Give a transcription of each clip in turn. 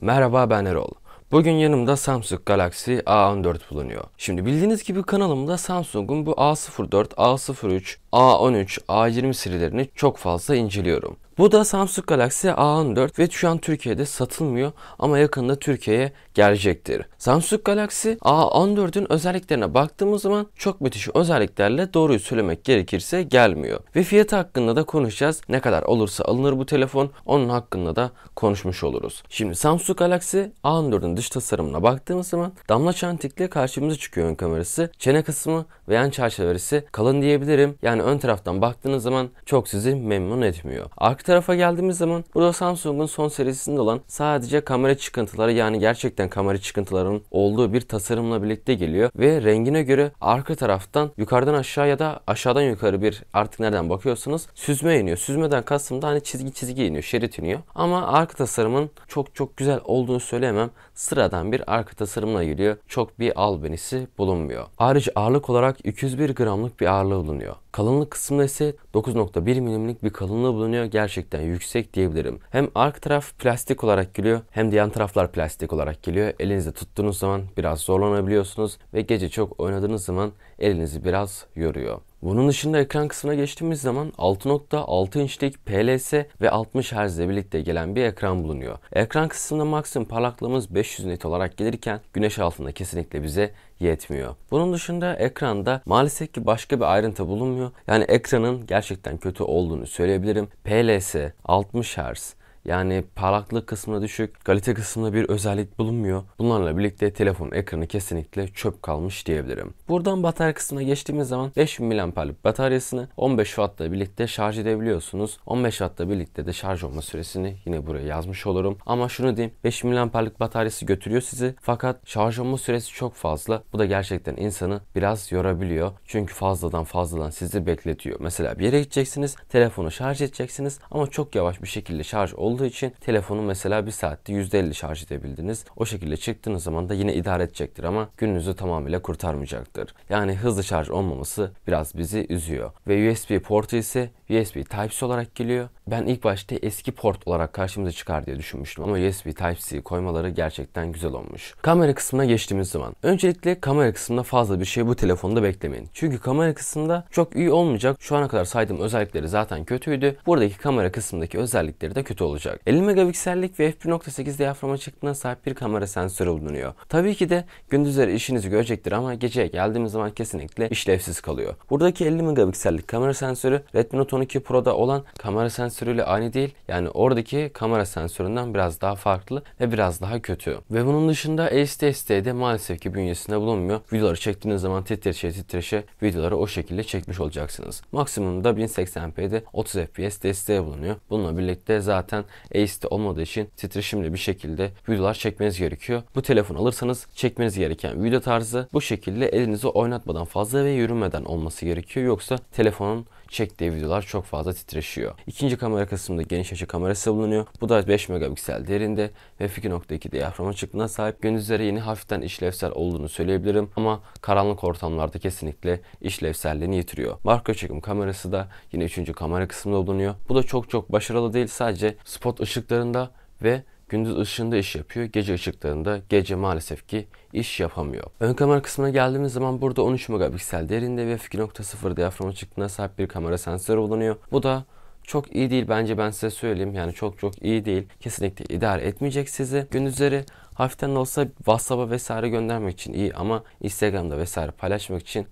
Merhaba ben Erol. Bugün yanımda Samsung Galaxy A14 bulunuyor. Şimdi bildiğiniz gibi kanalımda Samsung'un bu A04, A03, A13, A20 serilerini çok fazla inceliyorum. Bu da Samsung Galaxy A14 ve şu an Türkiye'de satılmıyor ama yakında Türkiye'ye gelecektir. Samsung Galaxy A14'ün özelliklerine baktığımız zaman çok müthiş özelliklerle doğruyu söylemek gerekirse gelmiyor. Ve fiyatı hakkında da konuşacağız. Ne kadar olursa alınır bu telefon onun hakkında da konuşmuş oluruz. Şimdi Samsung Galaxy A14'ün dış tasarımına baktığımız zaman damla çantikli karşımıza çıkıyor ön kamerası. Çene kısmı ve yan çerçevesi kalın diyebilirim. Yani ön taraftan baktığınız zaman çok sizi memnun etmiyor. Arka tarafa geldiğimiz zaman burada Samsung'un son serisinde olan sadece kamera çıkıntıları yani gerçekten kamera çıkıntılarının olduğu bir tasarımla birlikte geliyor ve rengine göre arka taraftan yukarıdan aşağı ya da aşağıdan yukarı bir artık nereden bakıyorsunuz süzme iniyor. Süzmeden kastım da hani çizgi çizgi iniyor, şerit iniyor. Ama arka tasarımın çok çok güzel olduğunu söyleyemem. Sıradan bir arka tasarımla geliyor. Çok bir albenisi bulunmuyor. Ayrıca ağırlık olarak 201 gramlık bir ağırlığı bulunuyor. Kalınlık kısmında ise 9.1 milimlik bir kalınlığı bulunuyor. Gerçekten yüksek diyebilirim. Hem ark taraf plastik olarak geliyor hem de yan taraflar plastik olarak geliyor. Elinizde tuttuğunuz zaman biraz zorlanabiliyorsunuz ve gece çok oynadığınız zaman elinizi biraz yoruyor. Bunun dışında ekran kısmına geçtiğimiz zaman 6.6 inçlik PLS ve 60 Hz ile birlikte gelen bir ekran bulunuyor. Ekran kısmında maksimum parlaklığımız 500 nit olarak gelirken güneş altında kesinlikle bize yetmiyor. Bunun dışında ekranda maalesef ki başka bir ayrıntı bulunmuyor. Yani ekranın gerçekten kötü olduğunu söyleyebilirim. PLS, 60 Hz, yani parlaklık kısmında düşük, kalite kısmında bir özellik bulunmuyor. Bunlarla birlikte telefon ekranı kesinlikle çöp kalmış diyebilirim. Buradan batarya kısmına geçtiğimiz zaman 5000 mAh'lik bataryasını 15 Watt ile birlikte şarj edebiliyorsunuz. 15 Watt ile birlikte de şarj olma süresini yine buraya yazmış olurum. Ama şunu diyeyim 5000 mAh'lik bataryası götürüyor sizi fakat şarj olma süresi çok fazla. Bu da gerçekten insanı biraz yorabiliyor. Çünkü fazladan fazladan sizi bekletiyor. Mesela bir yere gideceksiniz, telefonu şarj edeceksiniz ama çok yavaş bir şekilde şarj olun olduğu için telefonu mesela bir saatte %50 şarj edebildiniz. O şekilde çıktığınız zaman da yine idare edecektir ama gününüzü tamamıyla kurtarmayacaktır. Yani hızlı şarj olmaması biraz bizi üzüyor. Ve USB portu ise USB Type-C olarak geliyor ben ilk başta eski port olarak karşımıza çıkar diye düşünmüştüm ama USB Type-C koymaları gerçekten güzel olmuş. Kamera kısmına geçtiğimiz zaman. Öncelikle kamera kısmında fazla bir şey bu telefonda beklemeyin. Çünkü kamera kısmında çok iyi olmayacak. Şu ana kadar saydığım özellikleri zaten kötüydü. Buradaki kamera kısmındaki özellikleri de kötü olacak. 50 megapiksellik ve f1.8 diyaframı açıklığına sahip bir kamera sensörü bulunuyor. Tabii ki de gündüzleri işinizi görecektir ama geceye geldiğimiz zaman kesinlikle işlevsiz kalıyor. Buradaki 50 megapiksellik kamera sensörü Redmi Note 12 Pro'da olan kamera sensörü sensörüyle aynı değil. Yani oradaki kamera sensöründen biraz daha farklı ve biraz daha kötü. Ve bunun dışında HDSD'de maalesef ki bünyesinde bulunmuyor. Videoları çektiğiniz zaman titreşe titreşe videoları o şekilde çekmiş olacaksınız. Maksimumda 1080p'de 30 FPS desteği bulunuyor. Bununla birlikte zaten HD olmadığı için titreşimli bir şekilde videolar çekmeniz gerekiyor. Bu telefon alırsanız çekmeniz gereken video tarzı bu şekilde elinizi oynatmadan fazla ve yürümeden olması gerekiyor. Yoksa telefonun çektiği videolar çok fazla titreşiyor. İkinci kamera kamera kısmında geniş açı kamerası bulunuyor. Bu da 5 megapiksel derinde ve 2.2 diyafram açıklığına sahip. Gönüllere yeni hafiften işlevsel olduğunu söyleyebilirim ama karanlık ortamlarda kesinlikle işlevselliğini yitiriyor. Makro çekim kamerası da yine 3. kamera kısmında bulunuyor. Bu da çok çok başarılı değil sadece spot ışıklarında ve gündüz ışığında iş yapıyor. Gece ışıklarında gece maalesef ki iş yapamıyor. Ön kamera kısmına geldiğimiz zaman burada 13 megapiksel derinde ve 2.0 diyafram açıklığına sahip bir kamera sensörü bulunuyor. Bu da çok iyi değil bence ben size söyleyeyim. Yani çok çok iyi değil. Kesinlikle idare etmeyecek sizi. Gün üzeri hafiften de olsa WhatsApp'a vesaire göndermek için iyi ama Instagram'da vesaire paylaşmak için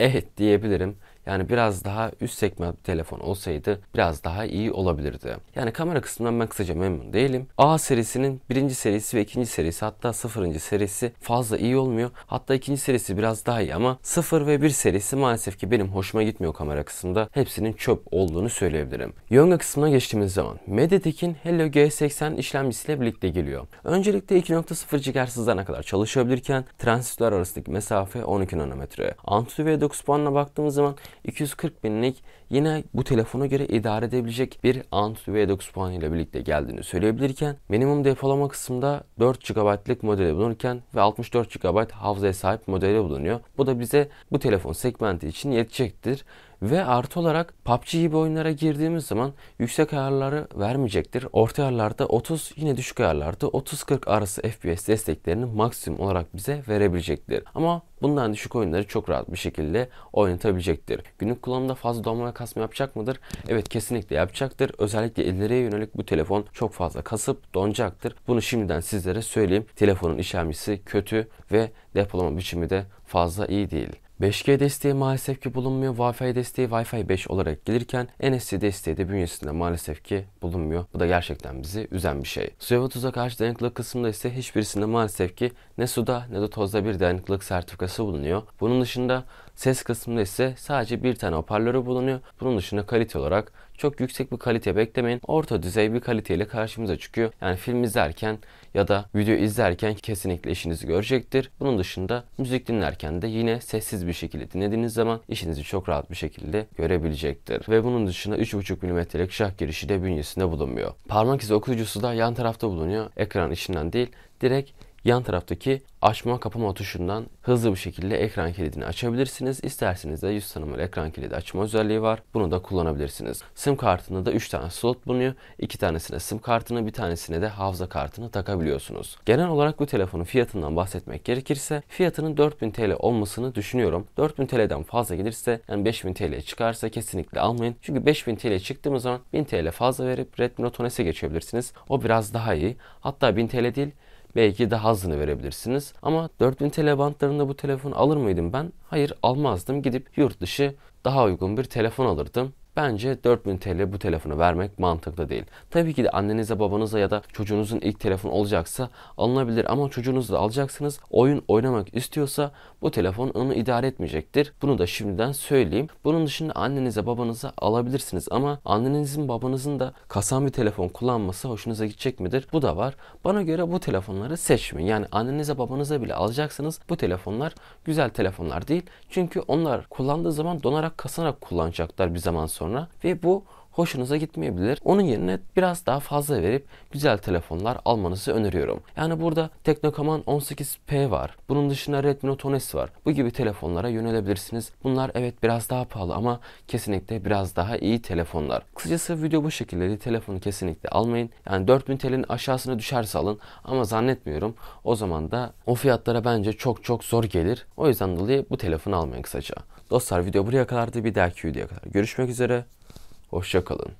evet eh diyebilirim. Yani biraz daha üst segment bir telefon olsaydı biraz daha iyi olabilirdi. Yani kamera kısmından ben kısaca memnun değilim. A serisinin birinci serisi ve ikinci serisi hatta sıfırıncı serisi fazla iyi olmuyor. Hatta ikinci serisi biraz daha iyi ama sıfır ve bir serisi maalesef ki benim hoşuma gitmiyor kamera kısmında. Hepsinin çöp olduğunu söyleyebilirim. Yonga kısmına geçtiğimiz zaman Mediatek'in Helio G80 işlemcisiyle birlikte geliyor. Öncelikle 2.0 GHz hızlarına kadar çalışabilirken transistör arasındaki mesafe 12 nanometre. Antutu V9 puanına baktığımız zaman 240 binlik yine bu telefona göre idare edebilecek bir Antutu V9 puanı ile birlikte geldiğini söyleyebilirken minimum depolama kısmında 4 GB'lık modeli bulunurken ve 64 GB hafızaya sahip modeli bulunuyor. Bu da bize bu telefon segmenti için yetecektir. Ve artı olarak PUBG gibi oyunlara girdiğimiz zaman yüksek ayarları vermeyecektir. Orta ayarlarda 30 yine düşük ayarlarda 30-40 arası FPS desteklerini maksimum olarak bize verebilecektir. Ama bundan düşük oyunları çok rahat bir şekilde oynatabilecektir. Günlük kullanımda fazla donma ve kasma yapacak mıdır? Evet kesinlikle yapacaktır. Özellikle elleriye yönelik bu telefon çok fazla kasıp donacaktır. Bunu şimdiden sizlere söyleyeyim. Telefonun işlemcisi kötü ve depolama biçimi de fazla iyi değil. 5G desteği maalesef ki bulunmuyor. Wi-Fi desteği Wi-Fi 5 olarak gelirken NFC desteği de bünyesinde maalesef ki bulunmuyor. Bu da gerçekten bizi üzen bir şey. Suya ve tuza karşı dayanıklılık kısmında ise hiçbirisinde maalesef ki ne suda ne de tozda bir dayanıklılık sertifikası bulunuyor. Bunun dışında ses kısmında ise sadece bir tane hoparlörü bulunuyor. Bunun dışında kalite olarak çok yüksek bir kalite beklemeyin. Orta düzey bir kaliteyle karşımıza çıkıyor. Yani film izlerken ya da video izlerken kesinlikle işinizi görecektir. Bunun dışında müzik dinlerken de yine sessiz bir şekilde dinlediğiniz zaman işinizi çok rahat bir şekilde görebilecektir. Ve bunun dışında 3.5 mm'lik şah girişi de bünyesinde bulunmuyor. Parmak izi okuyucusu da yan tarafta bulunuyor. Ekran içinden değil direkt yan taraftaki açma kapama tuşundan hızlı bir şekilde ekran kilidini açabilirsiniz. İsterseniz de yüz tanımlı ekran kilidi açma özelliği var. Bunu da kullanabilirsiniz. SIM kartında da 3 tane slot bulunuyor. 2 tanesine SIM kartını bir tanesine de hafıza kartını takabiliyorsunuz. Genel olarak bu telefonun fiyatından bahsetmek gerekirse fiyatının 4000 TL olmasını düşünüyorum. 4000 TL'den fazla gelirse yani 5000 TL çıkarsa kesinlikle almayın. Çünkü 5000 TL çıktığımız zaman 1000 TL fazla verip Redmi Note 10S'e geçebilirsiniz. O biraz daha iyi. Hatta 1000 TL değil Belki daha hızını verebilirsiniz. Ama 4000 TL bantlarında bu telefon alır mıydım ben? Hayır almazdım. Gidip yurt dışı daha uygun bir telefon alırdım. Bence 4000 TL bu telefonu vermek mantıklı değil. Tabii ki de annenize babanıza ya da çocuğunuzun ilk telefon olacaksa alınabilir ama çocuğunuzu da alacaksınız. Oyun oynamak istiyorsa bu telefon onu idare etmeyecektir. Bunu da şimdiden söyleyeyim. Bunun dışında annenize babanıza alabilirsiniz ama annenizin babanızın da kasan bir telefon kullanması hoşunuza gidecek midir? Bu da var. Bana göre bu telefonları seçmeyin. Yani annenize babanıza bile alacaksınız. bu telefonlar güzel telefonlar değil. Çünkü onlar kullandığı zaman donarak kasarak kullanacaklar bir zaman sonra. persona hoşunuza gitmeyebilir. Onun yerine biraz daha fazla verip güzel telefonlar almanızı öneriyorum. Yani burada Teknokaman 18P var. Bunun dışında Redmi Note 10S var. Bu gibi telefonlara yönelebilirsiniz. Bunlar evet biraz daha pahalı ama kesinlikle biraz daha iyi telefonlar. Kısacası video bu şekilde. Telefonu kesinlikle almayın. Yani 4000 TL'nin aşağısına düşerse alın ama zannetmiyorum. O zaman da o fiyatlara bence çok çok zor gelir. O yüzden dolayı bu telefonu almayın kısaca. Dostlar video buraya kadardı. Bir dahaki videoya kadar görüşmek üzere. Hoşçakalın.